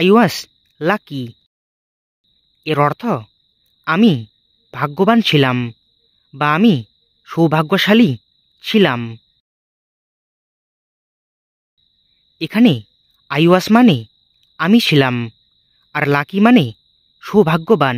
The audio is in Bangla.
আই ওয়াজ লাকি এর অর্থ আমি ভাগ্যবান ছিলাম বা আমি সৌভাগ্যশালী ছিলাম এখানে আইওয়াস মানে আমি ছিলাম আর লাকি মানে সৌভাগ্যবান